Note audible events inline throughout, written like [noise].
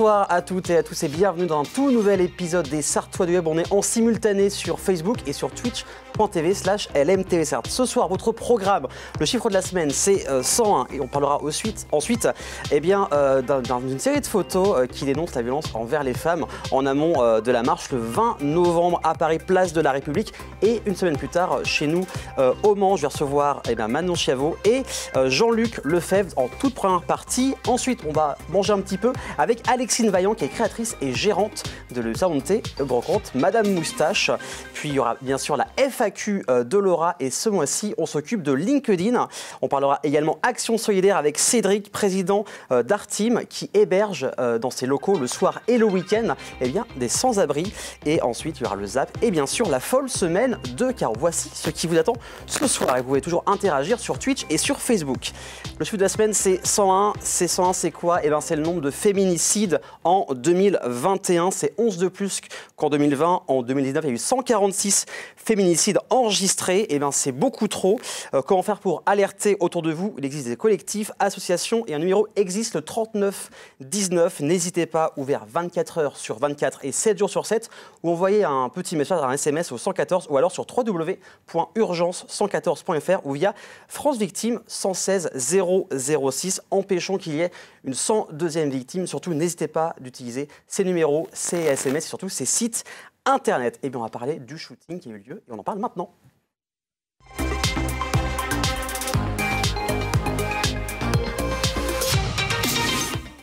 Bonsoir à toutes et à tous et bienvenue dans un tout nouvel épisode des Sartois du Web. On est en simultané sur Facebook et sur Twitch tv slash Ce soir, votre programme, le chiffre de la semaine, c'est 101 euh, et on parlera ensuite, ensuite eh bien, euh, d'une série de photos euh, qui dénoncent la violence envers les femmes en amont euh, de la marche le 20 novembre à Paris, place de la République et une semaine plus tard chez nous au Mans. Je vais recevoir eh bien, Manon Chiavo et Jean-Luc Lefebvre en toute première partie. Ensuite, on va manger un petit peu avec Alexine Vaillant qui est créatrice et gérante de le salon de thé brocante Madame Moustache. Puis il y aura bien sûr la F FAQ euh, de Laura et ce mois-ci, on s'occupe de LinkedIn. On parlera également Action Solidaire avec Cédric, président euh, d'Artim, qui héberge euh, dans ses locaux le soir et le week-end eh bien, des sans-abri. Et ensuite, il y aura le ZAP et bien sûr la folle semaine 2, car voici ce qui vous attend ce soir. Et vous pouvez toujours interagir sur Twitch et sur Facebook. Le chiffre de la semaine, c'est 101. C'est 101, c'est quoi eh bien, C'est le nombre de féminicides en 2021. C'est 11 de plus qu'en 2020. En 2019, il y a eu 146 féminicides d'enregistrer, ben, c'est beaucoup trop. Euh, comment faire pour alerter autour de vous Il existe des collectifs, associations et un numéro existe le 3919. N'hésitez pas, ouvert 24 heures sur 24 et 7 jours sur 7, ou envoyez un petit message, un SMS au 114 ou alors sur www.urgence114.fr ou via France Victime 116 006. empêchant qu'il y ait une 102e victime. Surtout, n'hésitez pas d'utiliser ces numéros, ces SMS et surtout ces sites Internet. Et eh bien on va parler du shooting qui a eu lieu et on en parle maintenant.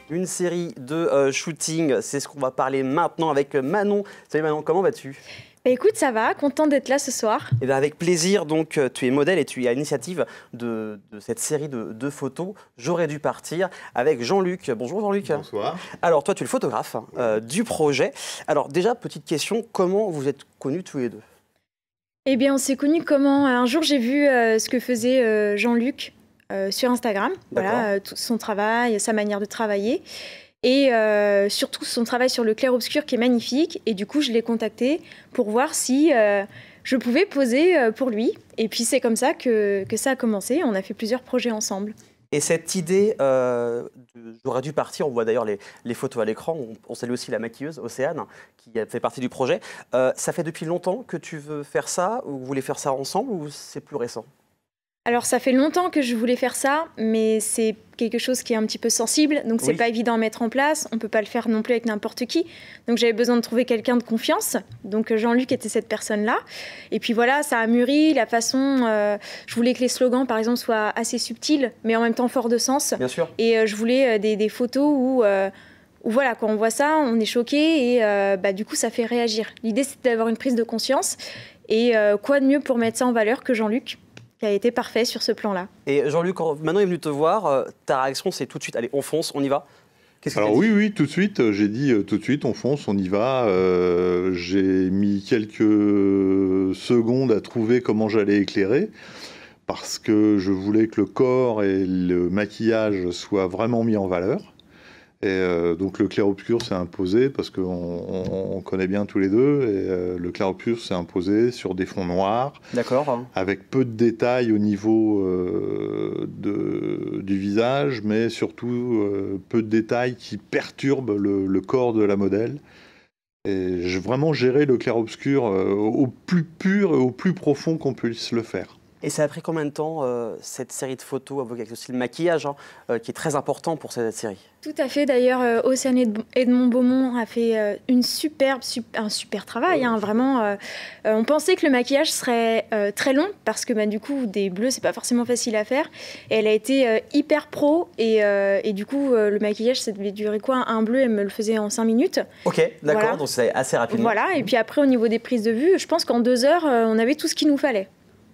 Une série de euh, shootings, c'est ce qu'on va parler maintenant avec euh, Manon. Salut Manon, comment vas-tu bah, écoute, ça va, content d'être là ce soir. Eh ben, avec plaisir, donc euh, tu es modèle et tu es à l'initiative de, cette série de, photos, J'aurais dû partir, avec Jean-Luc. Bonjour Jean-Luc. Bonsoir. Alors toi, tu es le photographe hein, euh, du projet. Alors déjà, petite question, comment vous êtes connus tous les deux eh bien, on s'est connus comment Un jour, j'ai vu euh, ce que faisait Jean-Luc sur Instagram. Voilà, son travail, sa manière de travailler. Et euh, surtout son travail sur le clair-obscur qui est magnifique. Et du coup, je l'ai contacté pour voir si euh, je pouvais poser euh, pour lui. Et puis c'est comme ça que, ça a commencé. On a fait plusieurs projets ensemble. Et cette idée, j'aurais dû partir, on voit d'ailleurs les, photos à l'écran, on, on, salue aussi la maquilleuse Océane, qui fait partie du projet. ça fait depuis longtemps que tu veux faire ça, ou vous voulez faire ça ensemble, ou c'est plus récent alors ça fait longtemps que je voulais faire ça, mais c'est quelque chose qui est un petit peu sensible, donc c'est pas évident à mettre en place. On peut pas le faire non plus avec n'importe qui. Donc j'avais besoin de trouver quelqu'un de confiance. Donc euh, Jean-Luc était cette personne-là. Et puis voilà, ça a mûri. La façon, euh, je voulais que les slogans, par exemple, soient assez subtils, mais en même temps forts de sens. Bien sûr. Et euh, je voulais des, photos où voilà, quand on voit ça, on est choqué et bah, du coup, ça fait réagir. L'idée, c'est d'avoir une prise de conscience. Et quoi de mieux pour mettre ça en valeur que Jean-Luc qui a été parfait sur ce plan-là. Et Jean-Luc, maintenant il est venu te voir, euh, ta réaction c'est tout de suite, allez, on fonce, on y va. Alors oui, oui, tout de suite, euh, j'ai dit euh, tout de suite, on fonce, on y va. j'ai mis quelques secondes à trouver comment j'allais éclairer, parce que je voulais que le corps et le maquillage soient vraiment mis en valeur. Et euh, donc le clair-obscur s'est imposé parce qu'on connaît bien tous les deux. Et euh, le clair-obscur s'est imposé sur des fonds noirs. Avec peu de détails au niveau euh, du visage, mais surtout peu de détails qui perturbent le, corps de la modèle. Et vraiment géré le clair-obscur au plus pur et au plus profond qu'on puisse le faire. Et ça a pris combien de temps euh, cette série de photos avec aussi le maquillage hein, euh, qui est très important pour cette série Tout à fait. D'ailleurs, euh, Océane Edmond Beaumont a fait une superbe, un super travail. Hein, vraiment, on pensait que le maquillage serait très long parce que bah, du coup, des bleus, c'est pas forcément facile à faire. elle a été hyper pro et, du coup, le maquillage, ça devait durer quoi Un bleu, elle me le faisait en cinq minutes. Ok, d'accord. Donc c'est assez rapide. Voilà. Et puis après, au niveau des prises de vue, je pense qu'en deux heures, on avait tout ce qu'il nous fallait.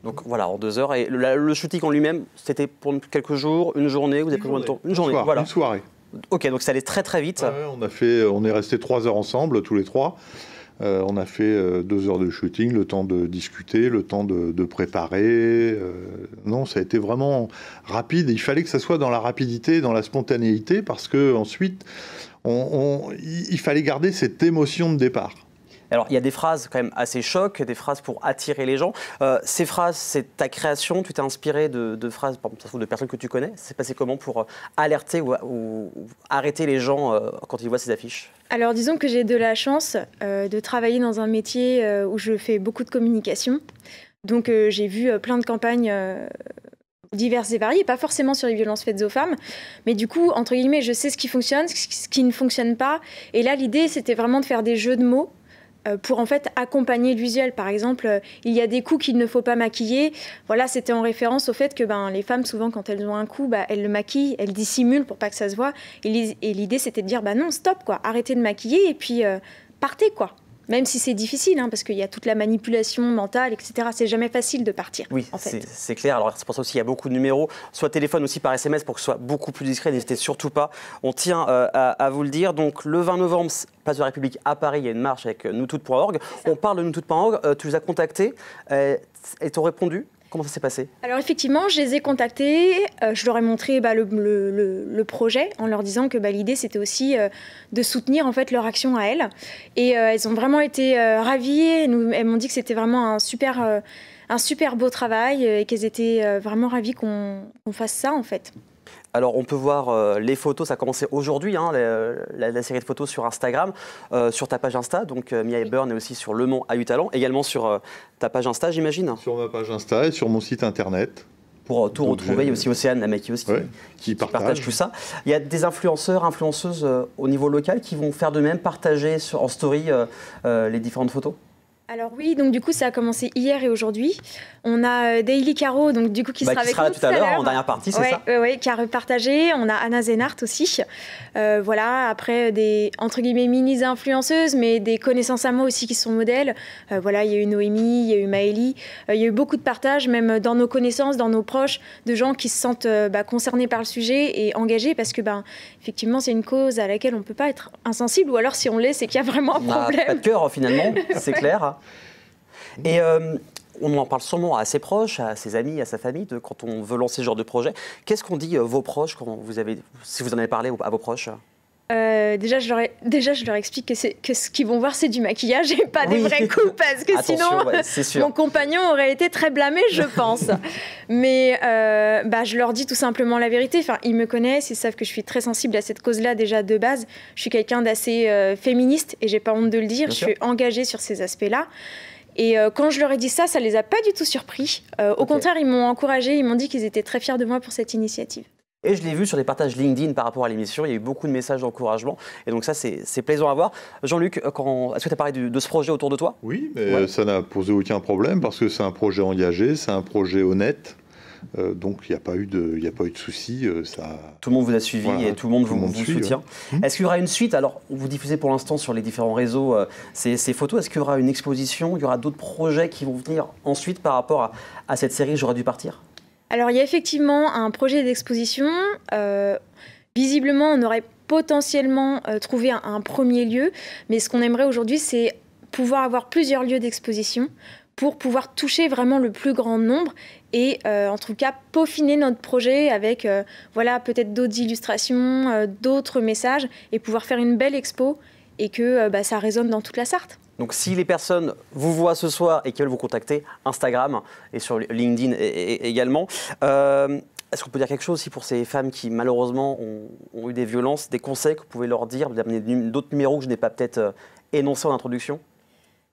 Donc voilà, en deux heures. Et le, shooting en lui-même, c'était pour quelques jours, une journée, vous avez pris de temps Une journée, voilà. Une soirée. Ok, donc ça allait très très vite. on, fait, on est resté trois heures ensemble, tous les trois. Euh, on a fait euh, deux heures de shooting, le temps de discuter, le temps de, préparer. Euh, non, ça a été vraiment rapide. Il fallait que ça soit dans la rapidité, dans la spontanéité, parce que ensuite, il fallait garder cette émotion de départ. Alors il y a des phrases quand même assez choc, des phrases pour attirer les gens. Euh, ces phrases, c'est ta création, tu t'es inspiré de, phrases par exemple, de personnes que tu connais. C'est passé comment pour euh, alerter ou, arrêter les gens euh, quand ils voient ces affiches Alors disons que j'ai de la chance de travailler dans un métier où je fais beaucoup de communication. Donc j'ai vu plein de campagnes diverses et variées, pas forcément sur les violences faites aux femmes, mais du coup, entre guillemets, je sais ce qui fonctionne, ce qui ne fonctionne pas. Et là, l'idée, c'était vraiment de faire des jeux de mots euh, pour en fait accompagner l'usuel. Par exemple, euh, il y a des coups qu'il ne faut pas maquiller. Voilà, c'était en référence au fait que ben, les femmes, souvent, quand elles ont un coup, ben, elles le maquillent, elles dissimulent pour pas que ça se voit. Et l'idée, c'était de dire, bah, non, stop, quoi, arrêtez de maquiller et puis euh, partez, quoi. Même si c'est difficile, hein, parce qu'il y a toute la manipulation mentale, etc. C'est jamais facile de partir. Oui, en fait. c'est clair. Alors c'est pour ça aussi qu'il y a beaucoup de numéros, soit téléphone aussi par SMS pour que ce soit beaucoup plus discret. N'hésitez surtout pas. On tient euh, à, vous le dire. Donc le 20 novembre, place de la République à Paris, il y a une marche avec euh, nous toutes.org. On parle de nous toutes.org. Euh, tu nous as contactés. et t'ont répondu Comment ça s'est passé Alors effectivement, je les ai contactés, euh, je leur ai montré bah, le, projet en leur disant que bah, l'idée c'était aussi euh, de soutenir en fait leur action à elles. Et euh, elles ont vraiment été ravies, elles m'ont dit que c'était vraiment un super, un super beau travail et qu'elles étaient vraiment ravies qu'on fasse ça en fait. Alors on peut voir euh, les photos, ça a commencé aujourd'hui, hein, la, série de photos sur Instagram, euh, sur ta page Insta, donc euh, Mia Mia Burn et aussi sur Le Mont à Talent, également sur ta page Insta j'imagine Sur ma page Insta et sur mon site internet. Pour tout retrouver, il y a aussi Océane la aussi qui, partage. tout ça. Il y a des influenceurs, influenceuses au niveau local qui vont faire de même, partager en story les différentes photos alors oui, donc du coup ça a commencé hier et aujourd'hui. On a euh, Daily Caro, donc du coup qui bah, sera avec tout à l'heure en dernière partie, c'est ça Oui, qui a repartagé. On a Anna Zenart aussi. Euh, voilà, après des entre guillemets mini influenceuses, mais des connaissances à moi aussi qui sont modèles. Euh, voilà, il y a eu Noémie, il y a eu Maëlie, il y a eu beaucoup de partages, même dans nos connaissances, dans nos proches, de gens qui se sentent bah, concernés par le sujet et engagés parce que ben effectivement c'est une cause à laquelle on peut pas être insensible, ou alors si on l'est, c'est qu'il y a vraiment un problème. Ah, pas de cœur finalement, [laughs] c'est clair. Et euh, on en parle sûrement à ses proches, à ses amis, à sa famille, de, quand on veut lancer ce genre de projet. Qu'est-ce qu'on dit euh, vos proches si vous en avez parlé à vos proches euh, déjà, je leur, déjà, je leur explique que, que ce qu'ils vont voir, c'est du maquillage et pas des vrais coups, parce que sinon, mon compagnon aurait été très blâmé, je [laughs] pense. Mais euh, bah, je leur dis tout simplement la vérité. Enfin, ils me connaissent, ils savent que je suis très sensible à cette cause-là déjà de base. Je suis quelqu'un d'assez euh, féministe et j'ai pas honte de le dire. je suis engagée sur ces aspects-là. Et quand je leur ai dit ça, ça les a pas du tout surpris. au contraire, ils m'ont encouragée, ils m'ont dit qu'ils étaient très fiers de moi pour cette initiative. Et je l'ai vu sur les partages LinkedIn par rapport à l'émission. Il y a eu beaucoup de messages d'encouragement. Et donc, ça, c'est plaisant à voir. Jean-Luc, euh, est-ce que tu as parlé de, ce projet autour de toi Oui, mais ça n'a posé aucun problème parce que c'est un projet engagé, c'est un projet honnête. Euh, donc il n'y a pas eu de, il a pas eu de souci. Euh, ça... Tout le monde vous a suivi et tout le monde vous, soutient. Mmh. Est-ce qu'il y aura une suite Alors vous diffusez pour l'instant sur les différents réseaux ces, photos. Est-ce qu'il y aura une exposition Il y aura d'autres projets qui vont venir ensuite par rapport à cette série J'aurais dû partir alors il y a effectivement un projet d'exposition. Euh, visiblement, on aurait potentiellement euh, trouvé un, premier lieu, mais ce qu'on aimerait aujourd'hui, c'est pouvoir avoir plusieurs lieux d'exposition pour pouvoir toucher vraiment le plus grand nombre et euh, en tout cas peaufiner notre projet avec voilà peut-être d'autres illustrations, d'autres messages et pouvoir faire une belle expo et que bah, ça résonne dans toute la Sarthe. Donc si les personnes vous voient ce soir et qu'elles veulent vous contacter, Instagram et sur LinkedIn également. Euh, est-ce qu'on peut dire quelque chose aussi pour ces femmes qui malheureusement ont, eu des violences, des conseils que vous pouvez leur dire, d'autres numéros que je n'ai pas peut-être euh, énoncés en introduction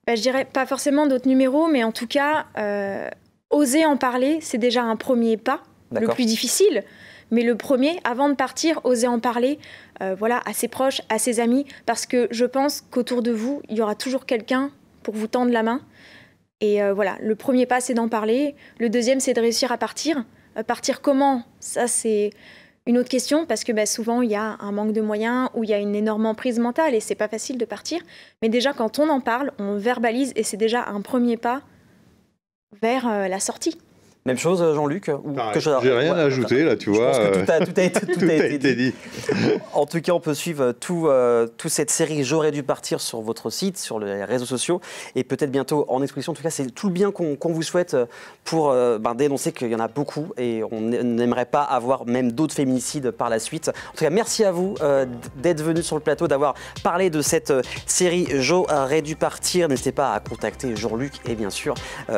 bah, Je dirais pas forcément d'autres numéros, mais en tout cas, euh, oser en parler, c'est déjà un premier pas le plus difficile. Mais le premier, avant de partir, oser en parler euh, voilà, à ses proches, à ses amis, parce que je pense qu'autour de vous, il y aura toujours quelqu'un pour vous tendre la main. Et euh, voilà, le premier pas, c'est d'en parler. Le deuxième, c'est de réussir à partir. Euh, partir comment Ça, c'est une autre question, parce que ben, souvent, il y a un manque de moyens ou il y a une énorme emprise mentale et c'est pas facile de partir. Mais déjà, quand on en parle, on verbalise et c'est déjà un premier pas vers la sortie. Même chose, euh, Jean-Luc ou n'ai ah, rien à ajouter, là, tu vois. Euh, tout a, été, [laughs] dit. [laughs] en tout cas, on peut suivre euh, toute cette série J'aurais dû partir sur votre site, sur les réseaux sociaux, et peut-être bientôt en exposition. En tout cas, c'est tout le bien qu'on vous souhaite pour ben, dénoncer qu'il y en a beaucoup et on n'aimerait pas avoir même d'autres féminicides par la suite. En tout cas, merci à vous d'être venu sur le plateau, d'avoir parlé de cette série J'aurais dû partir. N'hésitez pas à contacter Jean-Luc et bien sûr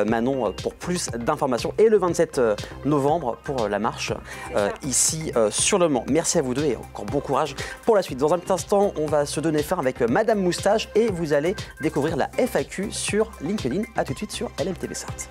Manon pour plus d'informations le 27 euh, novembre pour euh, la marche euh, ici sur Le Mans. Merci à vous deux et encore bon courage pour la suite. Dans un petit instant, on va se donner fin avec Madame Moustache et vous allez découvrir la FAQ sur LinkedIn. A tout de suite sur LMTV Sarthe.